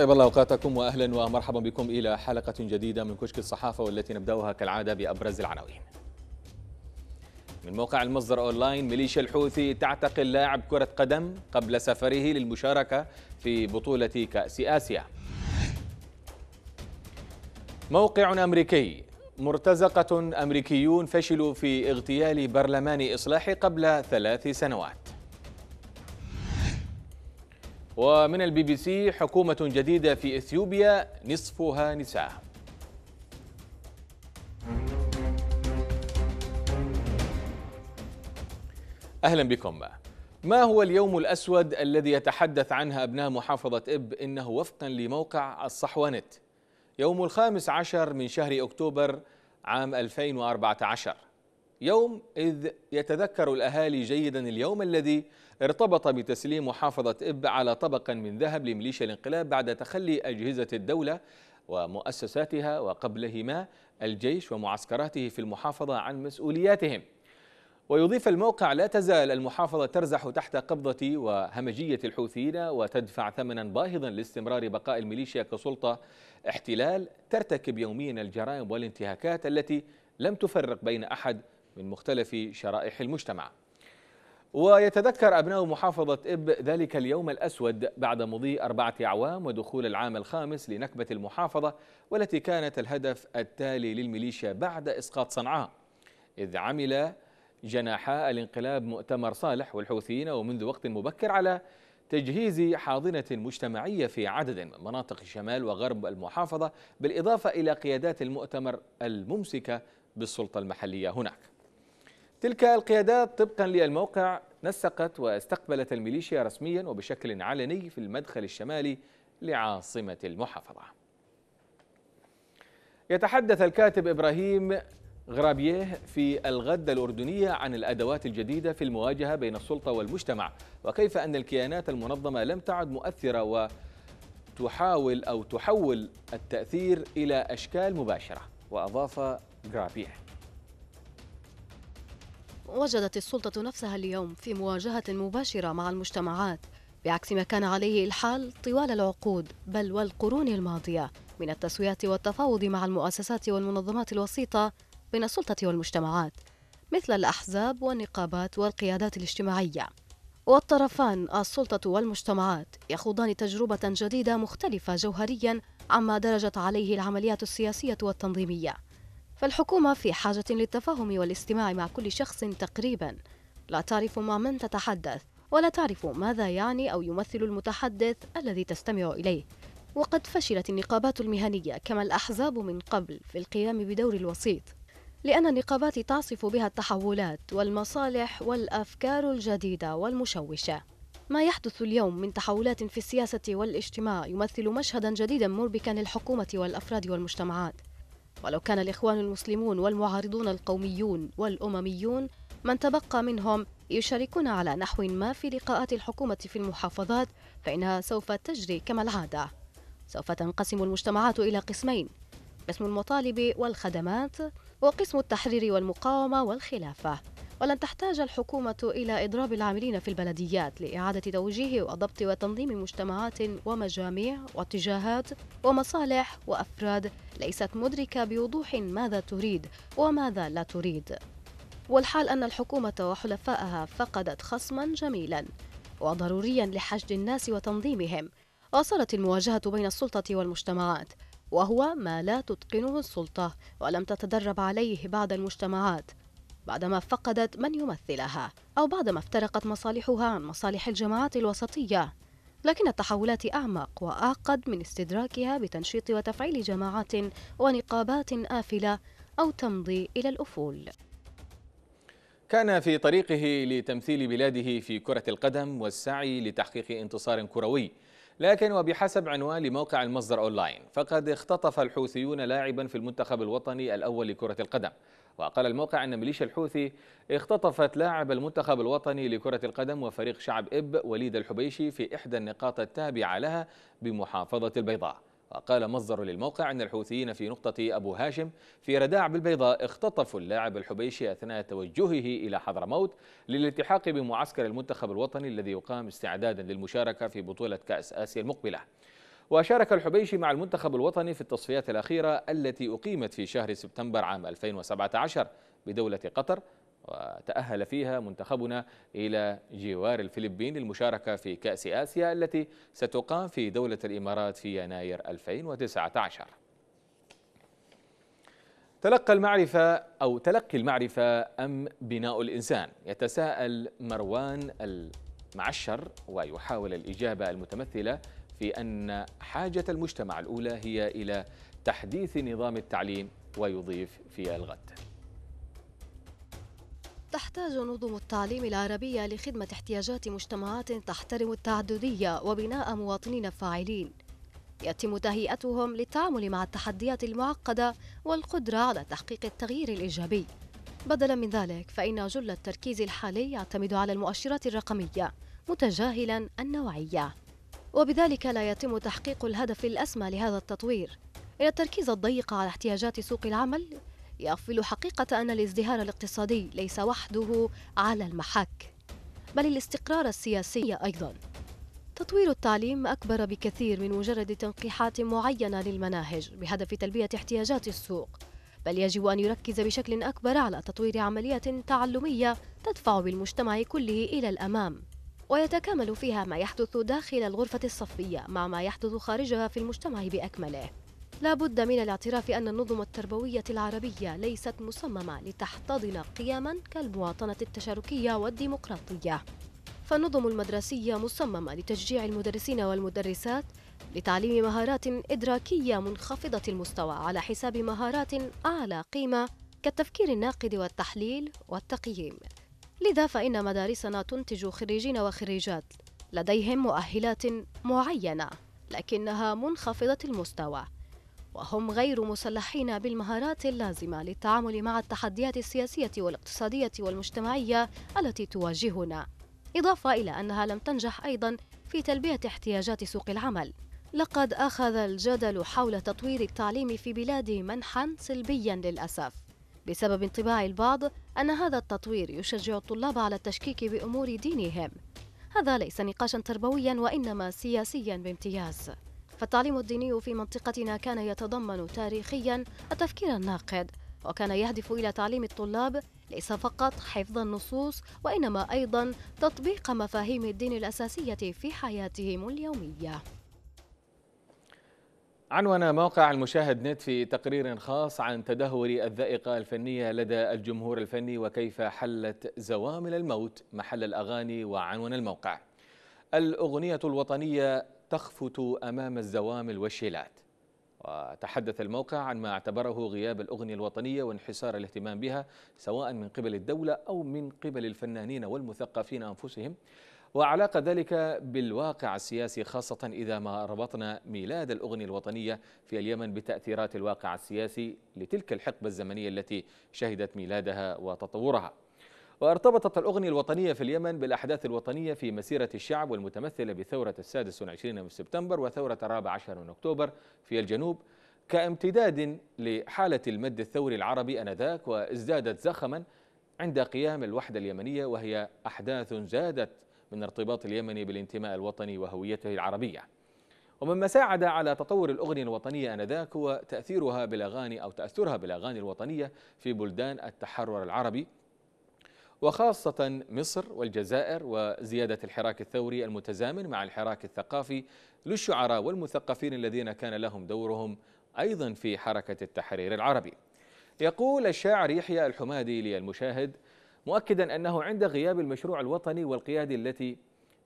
طيب الله اوقاتكم واهلا ومرحبا بكم الى حلقه جديده من كشك الصحافه والتي نبداها كالعاده بابرز العناوين. من موقع المصدر اونلاين ميليشيا الحوثي تعتقل لاعب كره قدم قبل سفره للمشاركه في بطوله كاس اسيا. موقع امريكي مرتزقه امريكيون فشلوا في اغتيال برلمان اصلاح قبل ثلاث سنوات. ومن البي بي سي حكومة جديدة في إثيوبيا نصفها نساء أهلا بكم ما هو اليوم الأسود الذي يتحدث عنه أبناء محافظة إب إنه وفقا لموقع الصحوانت يوم الخامس عشر من شهر أكتوبر عام 2014 يوم إذ يتذكر الأهالي جيدا اليوم الذي ارتبط بتسليم محافظة إب على طبقا من ذهب لميليشيا الانقلاب بعد تخلي أجهزة الدولة ومؤسساتها وقبلهما الجيش ومعسكراته في المحافظة عن مسؤولياتهم ويضيف الموقع لا تزال المحافظة ترزح تحت قبضة وهمجية الحوثيين وتدفع ثمنا باهظا لاستمرار بقاء الميليشيا كسلطة احتلال ترتكب يوميا الجرائم والانتهاكات التي لم تفرق بين أحد من مختلف شرائح المجتمع ويتذكر أبناء محافظة إب ذلك اليوم الأسود بعد مضي أربعة أعوام ودخول العام الخامس لنكبة المحافظة والتي كانت الهدف التالي للميليشيا بعد إسقاط صنعاء إذ عمل جناحا الانقلاب مؤتمر صالح والحوثيين ومنذ وقت مبكر على تجهيز حاضنة مجتمعية في عدد من مناطق الشمال وغرب المحافظة بالإضافة إلى قيادات المؤتمر الممسكة بالسلطة المحلية هناك تلك القيادات طبقا للموقع نسقت واستقبلت الميليشيا رسميا وبشكل علني في المدخل الشمالي لعاصمة المحافظة يتحدث الكاتب إبراهيم غرابيه في الغد الأردنية عن الأدوات الجديدة في المواجهة بين السلطة والمجتمع وكيف أن الكيانات المنظمة لم تعد مؤثرة وتحاول أو تحول التأثير إلى أشكال مباشرة وأضاف غرابيه وجدت السلطة نفسها اليوم في مواجهة مباشرة مع المجتمعات بعكس ما كان عليه الحال طوال العقود بل والقرون الماضية من التسويات والتفاوض مع المؤسسات والمنظمات الوسيطة بين السلطة والمجتمعات مثل الأحزاب والنقابات والقيادات الاجتماعية والطرفان السلطة والمجتمعات يخوضان تجربة جديدة مختلفة جوهريا عما درجت عليه العمليات السياسية والتنظيمية فالحكومة في حاجة للتفاهم والاستماع مع كل شخص تقريبا لا تعرف مع من تتحدث ولا تعرف ماذا يعني أو يمثل المتحدث الذي تستمع إليه وقد فشلت النقابات المهنية كما الأحزاب من قبل في القيام بدور الوسيط لأن النقابات تعصف بها التحولات والمصالح والأفكار الجديدة والمشوشة ما يحدث اليوم من تحولات في السياسة والاجتماع يمثل مشهدا جديدا مربكا للحكومة والأفراد والمجتمعات ولو كان الإخوان المسلمون والمعارضون القوميون والأمميون من تبقى منهم يشاركون على نحو ما في لقاءات الحكومة في المحافظات فإنها سوف تجري كما العادة سوف تنقسم المجتمعات إلى قسمين قسم المطالب والخدمات وقسم التحرير والمقاومة والخلافة ولن تحتاج الحكومة إلى إضراب العاملين في البلديات لإعادة توجيه وضبط وتنظيم مجتمعات ومجاميع واتجاهات ومصالح وأفراد ليست مدركة بوضوح ماذا تريد وماذا لا تريد والحال أن الحكومة وحلفائها فقدت خصما جميلا وضروريا لحشد الناس وتنظيمهم وصارت المواجهة بين السلطة والمجتمعات وهو ما لا تتقنه السلطة ولم تتدرب عليه بعض المجتمعات بعدما فقدت من يمثلها أو بعدما افترقت مصالحها عن مصالح الجماعات الوسطية لكن التحولات أعمق وأعقد من استدراكها بتنشيط وتفعيل جماعات ونقابات آفلة أو تمضي إلى الأفول كان في طريقه لتمثيل بلاده في كرة القدم والسعي لتحقيق انتصار كروي لكن وبحسب عنوان لموقع المصدر أونلاين فقد اختطف الحوثيون لاعبا في المنتخب الوطني الأول لكرة القدم وقال الموقع أن ميليشيا الحوثي اختطفت لاعب المنتخب الوطني لكرة القدم وفريق شعب إب وليد الحبيشي في إحدى النقاط التابعة لها بمحافظة البيضاء وقال مصدر للموقع أن الحوثيين في نقطة أبو هاشم في رداع بالبيضاء اختطفوا اللاعب الحبيشي أثناء توجهه إلى حضرموت للالتحاق بمعسكر المنتخب الوطني الذي يقام استعدادا للمشاركة في بطولة كأس آسيا المقبلة وشارك الحبيشي مع المنتخب الوطني في التصفيات الأخيرة التي أقيمت في شهر سبتمبر عام 2017 بدولة قطر وتأهل فيها منتخبنا إلى جوار الفلبين للمشاركة في كأس آسيا التي ستقام في دولة الإمارات في يناير 2019 تلقى المعرفة أو تلقي المعرفة أم بناء الإنسان يتساءل مروان المعشر ويحاول الإجابة المتمثلة في أن حاجة المجتمع الأولى هي إلى تحديث نظام التعليم ويضيف في الغد تحتاج نظم التعليم العربية لخدمة احتياجات مجتمعات تحترم التعددية وبناء مواطنين فاعلين يتم تهيئتهم للتعامل مع التحديات المعقدة والقدرة على تحقيق التغيير الإيجابي بدلا من ذلك فإن جل التركيز الحالي يعتمد على المؤشرات الرقمية متجاهلا النوعية وبذلك لا يتم تحقيق الهدف الأسمى لهذا التطوير إن التركيز الضيق على احتياجات سوق العمل يغفل حقيقة أن الازدهار الاقتصادي ليس وحده على المحك بل الاستقرار السياسي أيضا تطوير التعليم أكبر بكثير من مجرد تنقيحات معينة للمناهج بهدف تلبية احتياجات السوق بل يجب أن يركز بشكل أكبر على تطوير عملية تعلمية تدفع بالمجتمع كله إلى الأمام ويتكامل فيها ما يحدث داخل الغرفة الصفية مع ما يحدث خارجها في المجتمع بأكمله لا بد من الاعتراف أن النظم التربوية العربية ليست مصممة لتحتضن قيما كالمواطنة التشاركية والديمقراطية فالنظم المدرسية مصممة لتشجيع المدرسين والمدرسات لتعليم مهارات إدراكية منخفضة المستوى على حساب مهارات أعلى قيمة كالتفكير الناقد والتحليل والتقييم لذا فإن مدارسنا تنتج خريجين وخريجات لديهم مؤهلات معينة لكنها منخفضة المستوى وهم غير مسلحين بالمهارات اللازمة للتعامل مع التحديات السياسية والاقتصادية والمجتمعية التي تواجهنا إضافة إلى أنها لم تنجح أيضا في تلبية احتياجات سوق العمل لقد أخذ الجدل حول تطوير التعليم في بلادي منحا سلبيا للأسف بسبب انطباع البعض أن هذا التطوير يشجع الطلاب على التشكيك بأمور دينهم هذا ليس نقاشا تربويا وإنما سياسيا بامتياز فالتعليم الديني في منطقتنا كان يتضمن تاريخيا التفكير الناقد وكان يهدف إلى تعليم الطلاب ليس فقط حفظ النصوص وإنما أيضا تطبيق مفاهيم الدين الأساسية في حياتهم اليومية عنون موقع المشاهد نت في تقرير خاص عن تدهور الذائقة الفنية لدى الجمهور الفني وكيف حلت زوامل الموت محل الأغاني وعنون الموقع الأغنية الوطنية تخفت أمام الزوامل والشيلات وتحدث الموقع عن ما اعتبره غياب الأغنية الوطنية وانحسار الاهتمام بها سواء من قبل الدولة أو من قبل الفنانين والمثقفين أنفسهم وعلاقة ذلك بالواقع السياسي خاصة إذا ما ربطنا ميلاد الأغنية الوطنية في اليمن بتأثيرات الواقع السياسي لتلك الحقبة الزمنية التي شهدت ميلادها وتطورها وارتبطت الأغنية الوطنية في اليمن بالأحداث الوطنية في مسيرة الشعب والمتمثلة بثورة السادس والعشرين من سبتمبر وثورة الرابع عشر من أكتوبر في الجنوب كامتداد لحالة المد الثوري العربي أنذاك وازدادت زخما عند قيام الوحدة اليمنية وهي أحداث زادت من ارتباط اليمن بالانتماء الوطني وهويته العربية ومما ساعد على تطور الأغنية الوطنية آنذاك هو تأثيرها بالأغاني أو تأثرها بالأغاني الوطنية في بلدان التحرر العربي وخاصة مصر والجزائر وزيادة الحراك الثوري المتزامن مع الحراك الثقافي للشعراء والمثقفين الذين كان لهم دورهم أيضا في حركة التحرير العربي يقول الشاعر يحيى الحمادي للمشاهد مؤكدا أنه عند غياب المشروع الوطني والقيادة التي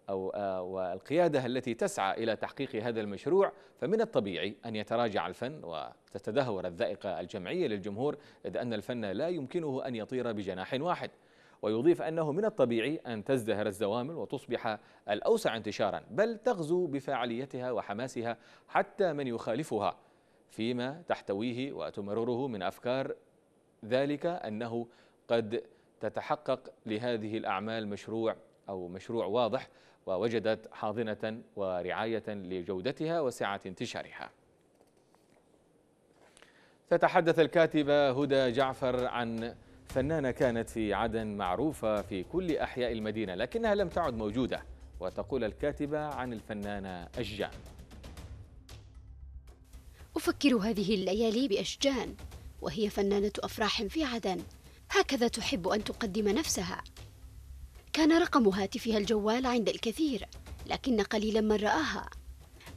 أو آه، والقيادة التي تسعى إلى تحقيق هذا المشروع فمن الطبيعي أن يتراجع الفن وتتدهور الذائقة الجمعية للجمهور إذ أن الفن لا يمكنه أن يطير بجناح واحد ويضيف أنه من الطبيعي أن تزدهر الزوامل وتصبح الأوسع انتشارا بل تغزو بفاعليتها وحماسها حتى من يخالفها فيما تحتويه وتمرره من أفكار ذلك أنه قد تتحقق لهذه الأعمال مشروع أو مشروع واضح ووجدت حاضنة ورعاية لجودتها وسعة انتشارها تتحدث الكاتبة هدى جعفر عن فنانة كانت في عدن معروفة في كل أحياء المدينة لكنها لم تعد موجودة وتقول الكاتبة عن الفنانة أشجان أفكر هذه الليالي بأشجان وهي فنانة أفراح في عدن هكذا تحب أن تقدم نفسها كان رقم هاتفها الجوال عند الكثير لكن قليلا من رآها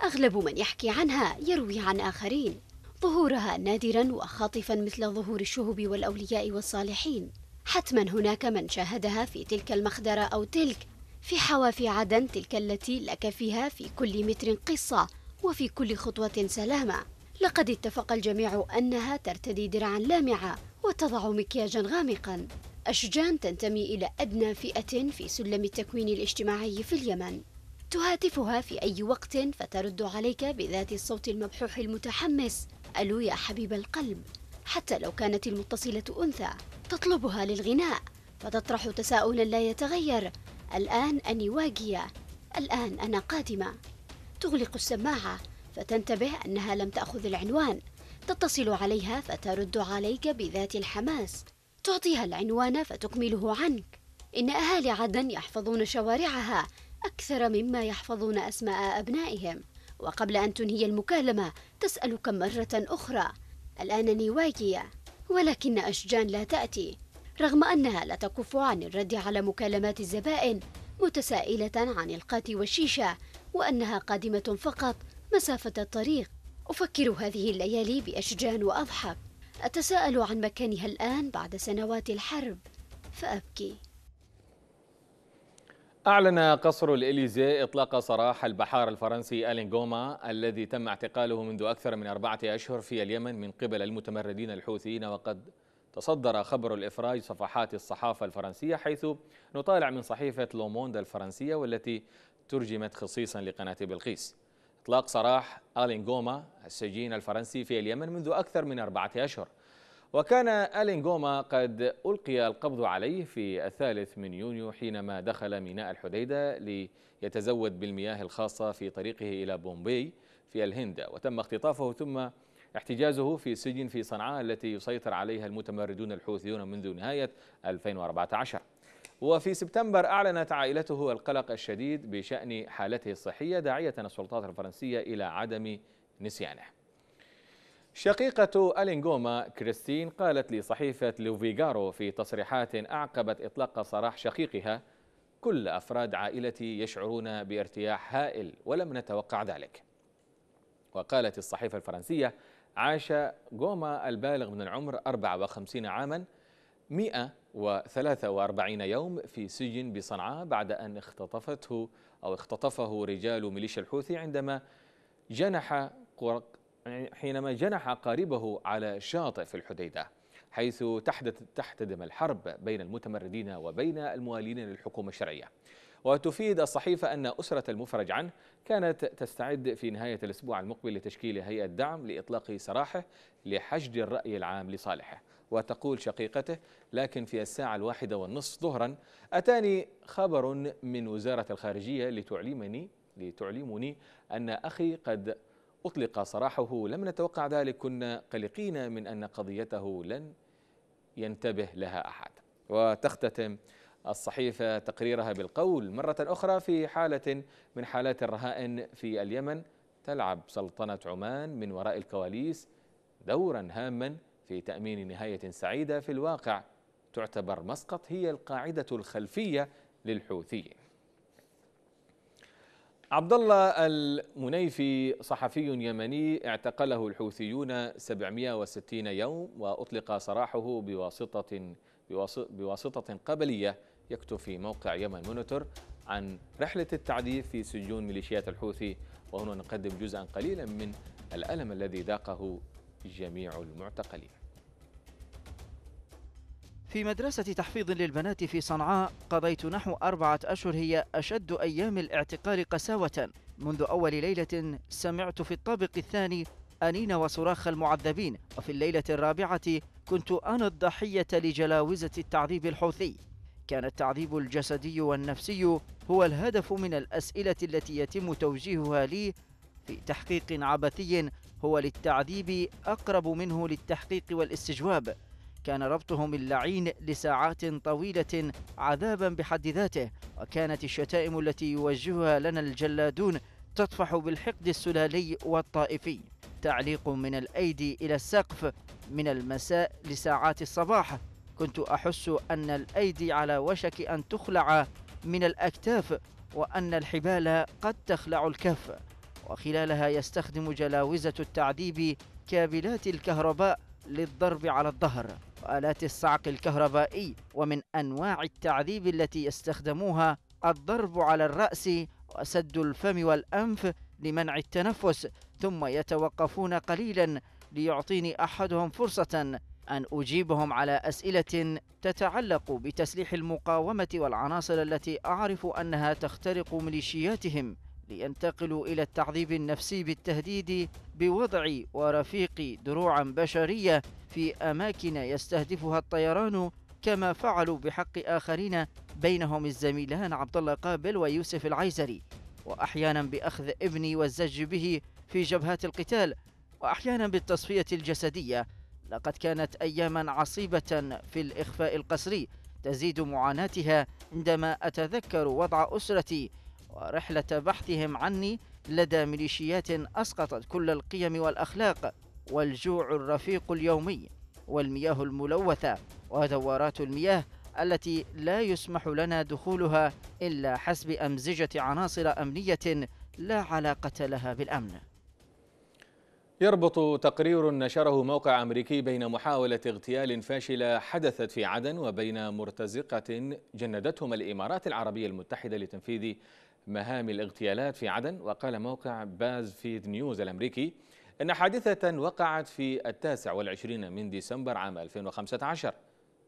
أغلب من يحكي عنها يروي عن آخرين ظهورها نادرا وخاطفا مثل ظهور الشهب والأولياء والصالحين حتما هناك من شاهدها في تلك المخدرة أو تلك في حوافي عدن تلك التي لك فيها في كل متر قصة وفي كل خطوة سلامة لقد اتفق الجميع أنها ترتدي درعا لامعة وتضع مكياجا غامقا أشجان تنتمي إلى أدنى فئة في سلم التكوين الاجتماعي في اليمن تهاتفها في أي وقت فترد عليك بذات الصوت المبحوح المتحمس ألو يا حبيب القلب حتى لو كانت المتصلة أنثى تطلبها للغناء فتطرح تساؤلا لا يتغير الآن أني واجية الآن أنا قادمة تغلق السماعة فتنتبه أنها لم تأخذ العنوان تتصل عليها فترد عليك بذات الحماس تعطيها العنوان فتكمله عنك إن أهالي عدن يحفظون شوارعها أكثر مما يحفظون أسماء أبنائهم وقبل أن تنهي المكالمة تسألك مرة أخرى الآن نواجية ولكن أشجان لا تأتي رغم أنها لا تكف عن الرد على مكالمات الزبائن متسائلة عن القات والشيشة وأنها قادمة فقط مسافة الطريق أفكر هذه الليالي بأشجان وأضحك أتساءل عن مكانها الآن بعد سنوات الحرب فأبكي أعلن قصر الإليزي إطلاق سراح البحار الفرنسي ألين جوما الذي تم اعتقاله منذ أكثر من أربعة أشهر في اليمن من قبل المتمردين الحوثيين وقد تصدر خبر الإفراج صفحات الصحافة الفرنسية حيث نطالع من صحيفة لوموند الفرنسية والتي ترجمت خصيصا لقناة بلقيس إطلاق سراح آلين جوما السجين الفرنسي في اليمن منذ أكثر من أربعة أشهر وكان آلين جوما قد ألقي القبض عليه في الثالث من يونيو حينما دخل ميناء الحديدة ليتزود بالمياه الخاصة في طريقه إلى بومبي في الهند وتم اختطافه ثم احتجازه في سجن في صنعاء التي يسيطر عليها المتمردون الحوثيون منذ نهاية 2014 وفي سبتمبر أعلنت عائلته القلق الشديد بشأن حالته الصحية داعية السلطات الفرنسية إلى عدم نسيانه شقيقة ألينغوما كريستين قالت لصحيفة لوفيغارو في تصريحات أعقبت إطلاق صراح شقيقها كل أفراد عائلتي يشعرون بارتياح هائل ولم نتوقع ذلك وقالت الصحيفة الفرنسية عاش غوما البالغ من العمر 54 عاماً 143 يوم في سجن بصنعاء بعد أن اختطفته أو اختطفه رجال ميليشيا الحوثي عندما جنح حينما جنح قاربه على شاطئ في الحديدة حيث تحدث تحتدم الحرب بين المتمردين وبين الموالين للحكومة الشرعية وتفيد الصحيفة أن أسرة المفرج عنه كانت تستعد في نهاية الأسبوع المقبل لتشكيل هيئة دعم لإطلاق سراحه لحشد الرأي العام لصالحه وتقول شقيقته لكن في الساعة الواحدة والنصف ظهرا أتاني خبر من وزارة الخارجية لتعلمني لتعلمني أن أخي قد أطلق سراحه لم نتوقع ذلك كنا قلقين من أن قضيته لن ينتبه لها أحد وتختتم الصحيفة تقريرها بالقول مرة أخرى في حالة من حالات الرهائن في اليمن تلعب سلطنة عمان من وراء الكواليس دورا هاما في تأمين نهاية سعيدة في الواقع تعتبر مسقط هي القاعدة الخلفية للحوثيين عبد الله المنيفي صحفي يمني اعتقله الحوثيون 760 يوم وأطلق سراحه بواسطة, بواسطة قبلية يكتب في موقع يمن مونيتور عن رحلة التعذيب في سجون ميليشيات الحوثي وهنا نقدم جزءا قليلا من الألم الذي ذاقه جميع المعتقلين في مدرسة تحفيظ للبنات في صنعاء قضيت نحو أربعة أشهر هي أشد أيام الاعتقال قساوة منذ أول ليلة سمعت في الطابق الثاني أنين وصراخ المعذبين وفي الليلة الرابعة كنت أنا الضحية لجلاوزة التعذيب الحوثي كان التعذيب الجسدي والنفسي هو الهدف من الأسئلة التي يتم توجيهها لي في تحقيق عبثي هو للتعذيب أقرب منه للتحقيق والاستجواب كان ربطهم اللعين لساعات طويلة عذابا بحد ذاته وكانت الشتائم التي يوجهها لنا الجلادون تطفح بالحقد السلالي والطائفي تعليق من الأيدي إلى السقف من المساء لساعات الصباح كنت أحس أن الأيدي على وشك أن تخلع من الأكتاف وأن الحبال قد تخلع الكف وخلالها يستخدم جلاوزة التعذيب كابلات الكهرباء للضرب على الظهر وآلات الصعق الكهربائي ومن أنواع التعذيب التي يستخدموها الضرب على الرأس وسد الفم والأنف لمنع التنفس ثم يتوقفون قليلا ليعطيني أحدهم فرصة أن أجيبهم على أسئلة تتعلق بتسليح المقاومة والعناصر التي أعرف أنها تخترق ميليشياتهم لينتقلوا إلى التعذيب النفسي بالتهديد بوضع ورفيق دروعا بشرية في أماكن يستهدفها الطيران كما فعلوا بحق آخرين بينهم الزميلان عبد الله قابل ويوسف العيزري وأحيانا بأخذ ابني والزج به في جبهات القتال وأحيانا بالتصفية الجسدية لقد كانت أياما عصيبة في الإخفاء القسري تزيد معاناتها عندما أتذكر وضع أسرتي ورحلة بحثهم عني لدى ميليشيات أسقطت كل القيم والأخلاق والجوع الرفيق اليومي والمياه الملوثة ودورات المياه التي لا يسمح لنا دخولها إلا حسب أمزجة عناصر أمنية لا علاقة لها بالأمن يربط تقرير نشره موقع أمريكي بين محاولة اغتيال فاشلة حدثت في عدن وبين مرتزقة جندتهم الإمارات العربية المتحدة لتنفيذ مهام الاغتيالات في عدن وقال موقع باز فيد نيوز الأمريكي أن حادثة وقعت في التاسع والعشرين من ديسمبر عام 2015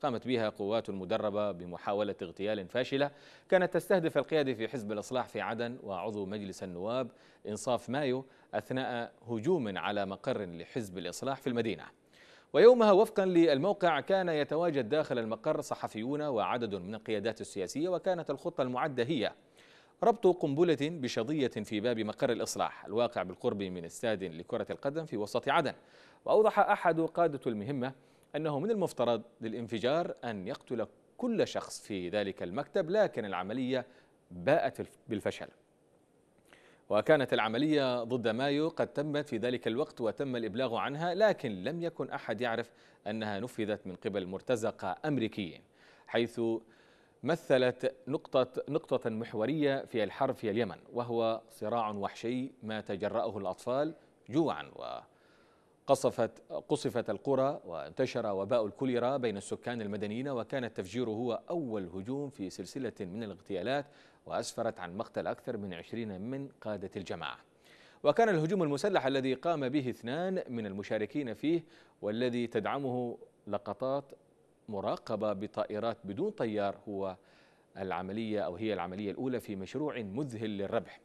قامت بها قوات مدربة بمحاولة اغتيال فاشلة كانت تستهدف القيادة في حزب الإصلاح في عدن وعضو مجلس النواب إنصاف مايو أثناء هجوم على مقر لحزب الإصلاح في المدينة ويومها وفقا للموقع كان يتواجد داخل المقر صحفيون وعدد من القيادات السياسية وكانت الخطة المعدة هي ربط قنبلة بشظية في باب مقر الإصلاح الواقع بالقرب من استاد لكرة القدم في وسط عدن وأوضح أحد قادة المهمة أنه من المفترض للانفجار أن يقتل كل شخص في ذلك المكتب لكن العملية باءت بالفشل وكانت العملية ضد مايو قد تمت في ذلك الوقت وتم الإبلاغ عنها لكن لم يكن أحد يعرف أنها نفذت من قبل مرتزقة أمريكيين حيث مثلت نقطة نقطة محورية في الحرب في اليمن وهو صراع وحشي ما تجرأه الأطفال جوعا وقصفت قصفت القرى وانتشر وباء الكوليرا بين السكان المدنيين وكان التفجير هو أول هجوم في سلسلة من الاغتيالات وأسفرت عن مقتل أكثر من عشرين من قادة الجماعة وكان الهجوم المسلح الذي قام به اثنان من المشاركين فيه والذي تدعمه لقطات مراقبة بطائرات بدون طيار هو العملية أو هي العملية الأولى في مشروع مذهل للربح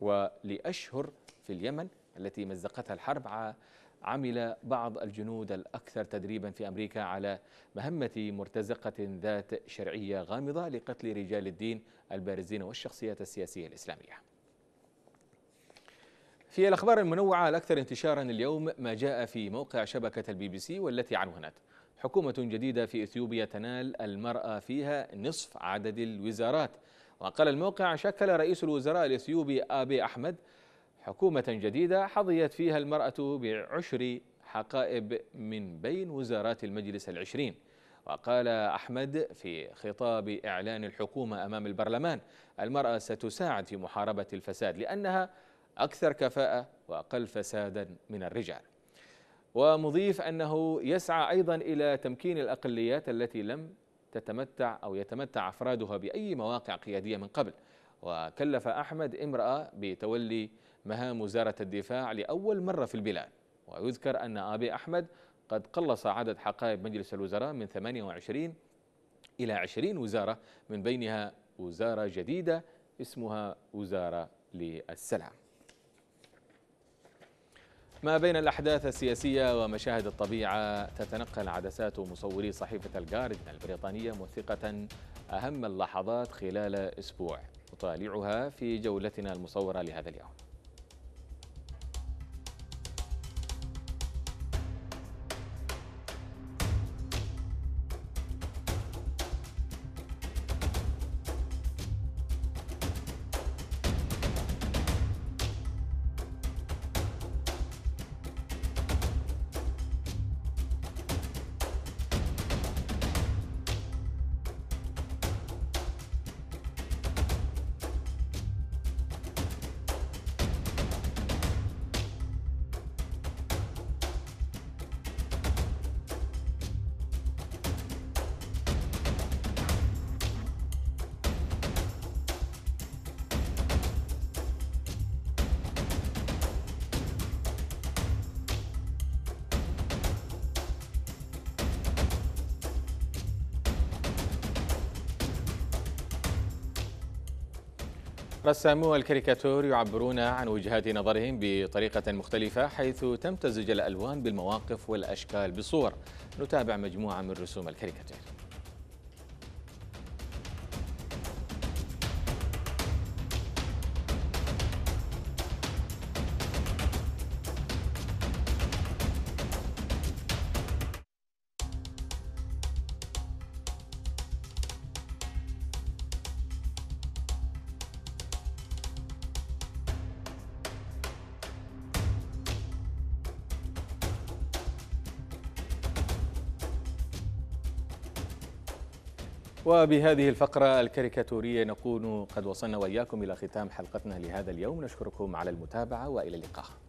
ولأشهر في اليمن التي مزقتها الحرب عمل بعض الجنود الأكثر تدريبا في أمريكا على مهمة مرتزقة ذات شرعية غامضة لقتل رجال الدين البارزين والشخصيات السياسية الإسلامية في الأخبار المنوعة الأكثر انتشارا اليوم ما جاء في موقع شبكة البي بي سي والتي عنونت حكومة جديدة في إثيوبيا تنال المرأة فيها نصف عدد الوزارات وقال الموقع شكل رئيس الوزراء الإثيوبي آبي أحمد حكومة جديدة حظيت فيها المرأة بعشر حقائب من بين وزارات المجلس العشرين وقال أحمد في خطاب إعلان الحكومة أمام البرلمان المرأة ستساعد في محاربة الفساد لأنها أكثر كفاءة وأقل فسادا من الرجال ومضيف أنه يسعى أيضا إلى تمكين الأقليات التي لم تتمتع أو يتمتع أفرادها بأي مواقع قيادية من قبل وكلف أحمد امرأة بتولي مهام وزارة الدفاع لأول مرة في البلاد ويذكر أن أبي أحمد قد قلص عدد حقائب مجلس الوزراء من 28 إلى 20 وزارة من بينها وزارة جديدة اسمها وزارة للسلام ما بين الأحداث السياسية ومشاهد الطبيعة تتنقل عدسات مصوري صحيفة الجاردن البريطانية موثقة أهم اللحظات خلال أسبوع نطالعها في جولتنا المصورة لهذا اليوم رسامو الكاريكاتور يعبرون عن وجهات نظرهم بطريقة مختلفة حيث تمتزج الألوان بالمواقف والأشكال بصور نتابع مجموعة من رسوم الكاريكاتير وبهذه الفقرة الكاريكاتورية نكون قد وصلنا وإياكم إلى ختام حلقتنا لهذا اليوم نشكركم على المتابعة وإلى اللقاء